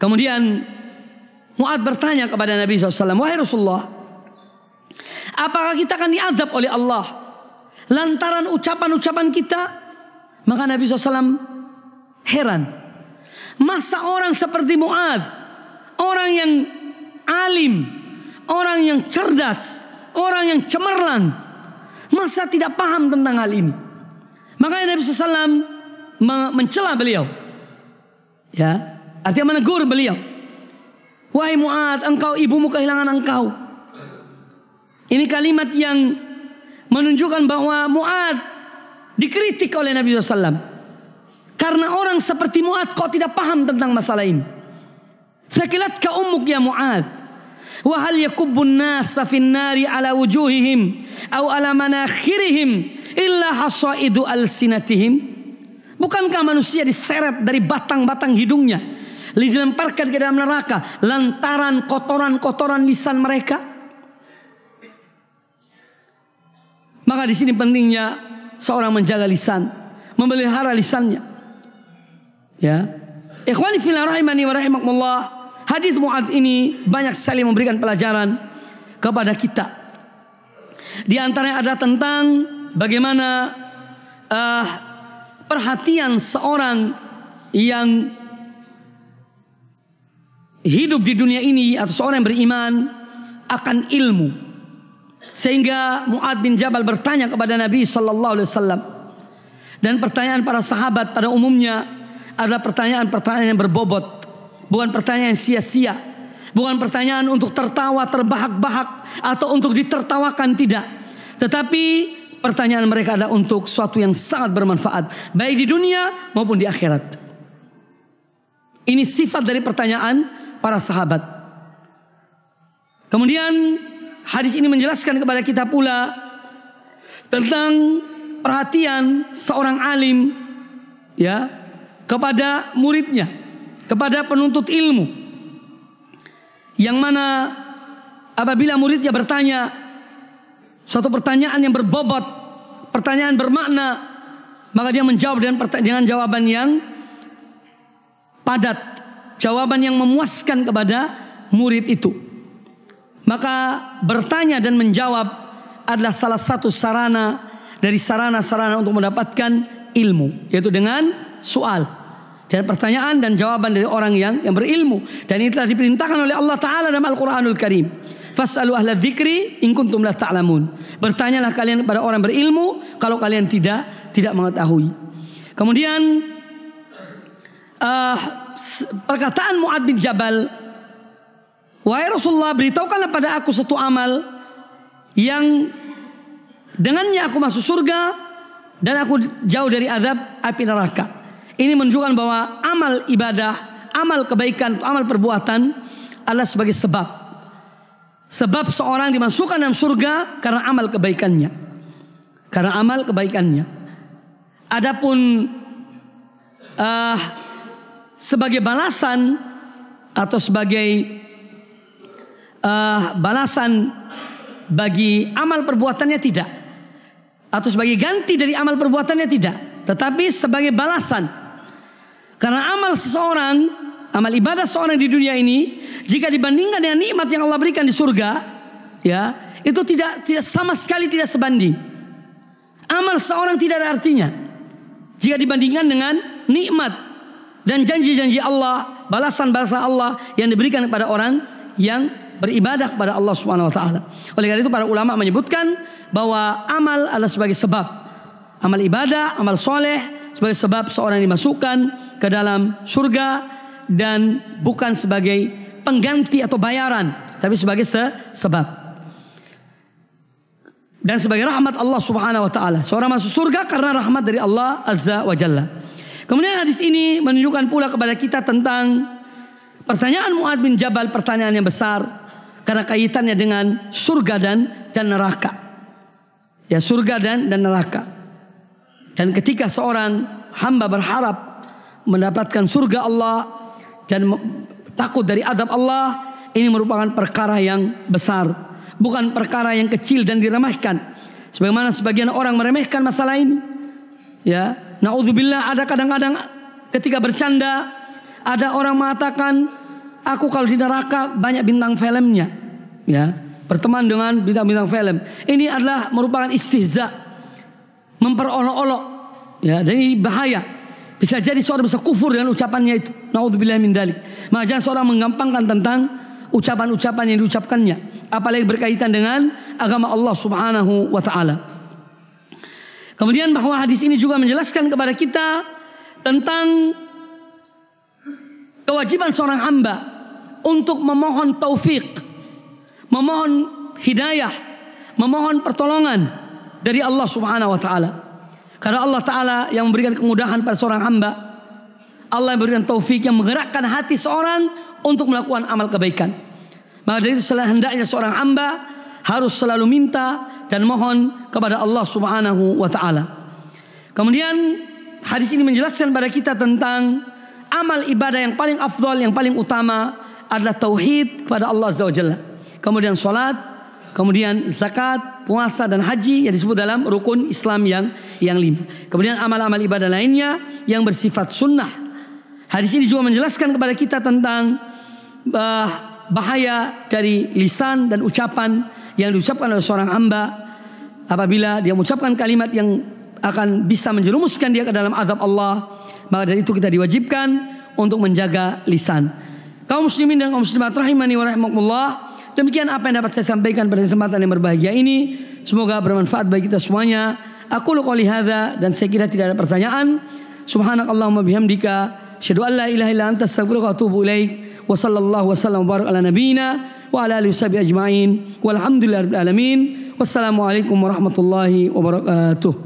Kemudian Mu'ad bertanya kepada Nabi SAW, Wahai Rasulullah, apakah kita akan diadab oleh Allah? Lantaran ucapan-ucapan kita? Maka Nabi SAW heran. Masa orang seperti Mu'ad, orang yang alim, orang yang cerdas, orang yang cemerlang, masa tidak paham tentang hal ini? Makanya Nabi SAW mencela beliau. Ya, artinya menegur beliau. Wahai Mu'ad, engkau ibumu kehilangan engkau. Ini kalimat yang menunjukkan bahwa Mu'ad dikritik oleh Nabi SAW. Karena orang seperti Mu'ad kau tidak paham tentang masalah ini. Sekilat ke umuk ya Mu'ad. Wahal yakubun nasa finnari ala wujuhihim. Au ala manakhirihim. Illa hasaidu al sinatihim. Bukankah manusia diseret dari batang-batang hidungnya? dilemparkan ke dalam neraka lantaran kotoran-kotoran lisan mereka. Maka di sini pentingnya seorang menjaga lisan, memelihara lisannya. Ya. Ikhwani fil rahimani wa rahimakumullah. Hadis Muad ini banyak sekali memberikan pelajaran kepada kita. Di antaranya ada tentang bagaimana uh, perhatian seorang yang hidup di dunia ini atau seorang yang beriman akan ilmu. Sehingga Muad bin Jabal bertanya kepada Nabi Shallallahu Alaihi Wasallam dan pertanyaan para sahabat pada umumnya adalah pertanyaan-pertanyaan yang berbobot, bukan pertanyaan sia-sia, bukan pertanyaan untuk tertawa terbahak-bahak atau untuk ditertawakan tidak, tetapi pertanyaan mereka adalah untuk suatu yang sangat bermanfaat baik di dunia maupun di akhirat. Ini sifat dari pertanyaan para sahabat. Kemudian hadis ini menjelaskan kepada kita pula tentang perhatian seorang alim ya kepada muridnya, kepada penuntut ilmu. Yang mana apabila muridnya bertanya suatu pertanyaan yang berbobot, pertanyaan bermakna, maka dia menjawab dengan, dengan jawaban yang padat, jawaban yang memuaskan kepada murid itu. Maka bertanya dan menjawab adalah salah satu sarana dari sarana-sarana untuk mendapatkan ilmu, yaitu dengan soal dan pertanyaan dan jawaban dari orang yang yang berilmu dan ini telah diperintahkan oleh Allah taala dalam Al-Qur'anul Karim. Fasalu ahla Zikri, in kuntum la ta'lamun. Bertanyalah kalian kepada orang berilmu kalau kalian tidak tidak mengetahui. Kemudian uh, perkataan Mu'ad bin Jabal, Wahai Rasulullah beritahukanlah pada aku satu amal yang dengannya aku masuk surga dan aku jauh dari azab api neraka. Ini menunjukkan bahwa amal ibadah, amal kebaikan, amal perbuatan adalah sebagai sebab. Sebab seorang dimasukkan dalam surga karena amal kebaikannya. Karena amal kebaikannya. Adapun uh, sebagai balasan atau sebagai uh, balasan bagi amal perbuatannya tidak atau sebagai ganti dari amal perbuatannya tidak tetapi sebagai balasan karena amal seseorang amal ibadah seseorang di dunia ini jika dibandingkan dengan nikmat yang Allah berikan di surga ya itu tidak tidak sama sekali tidak sebanding amal seorang tidak ada artinya jika dibandingkan dengan nikmat dan janji-janji Allah, balasan-balasan Allah yang diberikan kepada orang yang beribadah kepada Allah Subhanahu wa taala. Oleh karena itu para ulama menyebutkan bahwa amal adalah sebagai sebab. Amal ibadah, amal soleh sebagai sebab seorang dimasukkan ke dalam surga dan bukan sebagai pengganti atau bayaran, tapi sebagai sebab. Dan sebagai rahmat Allah Subhanahu wa taala. Seorang masuk surga karena rahmat dari Allah Azza wa Jalla. Kemudian hadis ini menunjukkan pula kepada kita tentang pertanyaan Muad bin Jabal pertanyaan yang besar karena kaitannya dengan surga dan dan neraka. Ya surga dan dan neraka. Dan ketika seorang hamba berharap mendapatkan surga Allah dan takut dari adab Allah ini merupakan perkara yang besar, bukan perkara yang kecil dan diremehkan. Sebagaimana sebagian orang meremehkan masalah ini. Ya, Naudzubillah ada kadang-kadang ketika bercanda ada orang mengatakan aku kalau di neraka banyak bintang filmnya. Ya, berteman dengan bintang-bintang film. Ini adalah merupakan istiza. Memperolok-olok. Ya, dan ini bahaya. Bisa jadi seorang bisa kufur dengan ucapannya itu. Naudzubillah min dalik. Maka jangan seorang menggampangkan tentang ucapan-ucapan yang diucapkannya, apalagi berkaitan dengan agama Allah Subhanahu wa taala. Kemudian bahwa hadis ini juga menjelaskan kepada kita tentang kewajiban seorang hamba untuk memohon taufik, memohon hidayah, memohon pertolongan dari Allah Subhanahu wa taala. Karena Allah taala yang memberikan kemudahan pada seorang hamba. Allah yang memberikan taufik yang menggerakkan hati seorang untuk melakukan amal kebaikan. Maka dari itu hendaknya seorang hamba harus selalu minta dan mohon kepada Allah Subhanahu wa taala. Kemudian hadis ini menjelaskan pada kita tentang amal ibadah yang paling afdol, yang paling utama adalah tauhid kepada Allah Azza wa Jalla. Kemudian salat, kemudian zakat, puasa dan haji yang disebut dalam rukun Islam yang yang lima. Kemudian amal-amal ibadah lainnya yang bersifat sunnah. Hadis ini juga menjelaskan kepada kita tentang uh, bahaya dari lisan dan ucapan yang diucapkan oleh seorang hamba apabila dia mengucapkan kalimat yang akan bisa menjerumuskan dia ke dalam azab Allah maka dari itu kita diwajibkan untuk menjaga lisan kaum muslimin dan kaum muslimat rahimani wa rahimakumullah demikian apa yang dapat saya sampaikan pada kesempatan yang berbahagia ini semoga bermanfaat bagi kita semuanya aku lu dan saya kira tidak ada pertanyaan subhanakallahumma bihamdika أشهد أن لا إله إلا أنت أستغفرك وأتوب إليك وصلى الله وسلم وبارك على نبينا وعلى آله وصحبه أجمعين والحمد لله رب العالمين والسلام عليكم ورحمة الله وبركاته